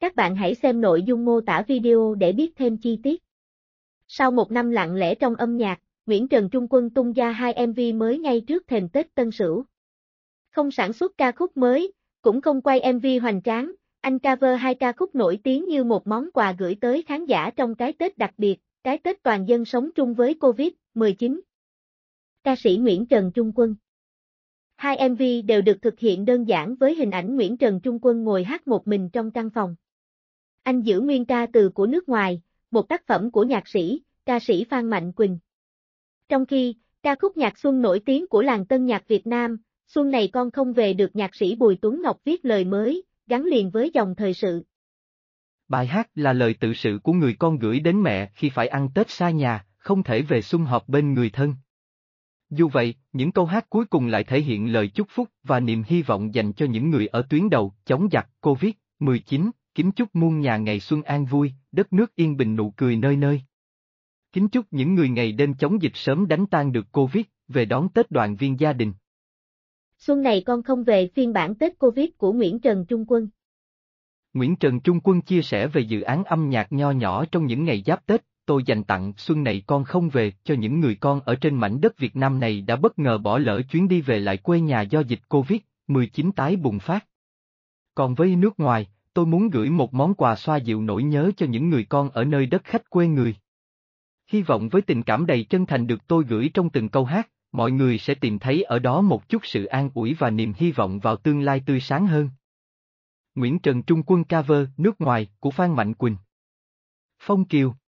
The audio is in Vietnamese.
Các bạn hãy xem nội dung mô tả video để biết thêm chi tiết. Sau một năm lặng lẽ trong âm nhạc, Nguyễn Trần Trung Quân tung ra hai MV mới ngay trước thềm Tết Tân Sửu. Không sản xuất ca khúc mới, cũng không quay MV hoành tráng, anh cover hai ca khúc nổi tiếng như một món quà gửi tới khán giả trong cái Tết đặc biệt, cái Tết toàn dân sống chung với Covid-19. Ca sĩ Nguyễn Trần Trung Quân Hai MV đều được thực hiện đơn giản với hình ảnh Nguyễn Trần Trung Quân ngồi hát một mình trong căn phòng. Anh giữ nguyên ca từ của nước ngoài, một tác phẩm của nhạc sĩ, ca sĩ Phan Mạnh Quỳnh. Trong khi, ca khúc nhạc xuân nổi tiếng của làng tân nhạc Việt Nam, Xuân này con không về được nhạc sĩ Bùi Tuấn Ngọc viết lời mới, gắn liền với dòng thời sự. Bài hát là lời tự sự của người con gửi đến mẹ khi phải ăn Tết xa nhà, không thể về sum họp bên người thân. Dù vậy, những câu hát cuối cùng lại thể hiện lời chúc phúc và niềm hy vọng dành cho những người ở tuyến đầu, chống giặc, Covid-19 kính chúc muôn nhà ngày xuân an vui, đất nước yên bình nụ cười nơi nơi. Kính chúc những người ngày đêm chống dịch sớm đánh tan được Covid, về đón Tết đoàn viên gia đình. Xuân này con không về phiên bản Tết Covid của Nguyễn Trần Trung Quân. Nguyễn Trần Trung Quân chia sẻ về dự án âm nhạc nho nhỏ trong những ngày giáp Tết, tôi dành tặng xuân này con không về cho những người con ở trên mảnh đất Việt Nam này đã bất ngờ bỏ lỡ chuyến đi về lại quê nhà do dịch Covid-19 tái bùng phát. Còn với nước ngoài, tôi muốn gửi một món quà xoa dịu nỗi nhớ cho những người con ở nơi đất khách quê người. Hy vọng với tình cảm đầy chân thành được tôi gửi trong từng câu hát, mọi người sẽ tìm thấy ở đó một chút sự an ủi và niềm hy vọng vào tương lai tươi sáng hơn. Nguyễn Trần Trung Quân Cover, nước ngoài, của Phan Mạnh Quỳnh Phong Kiều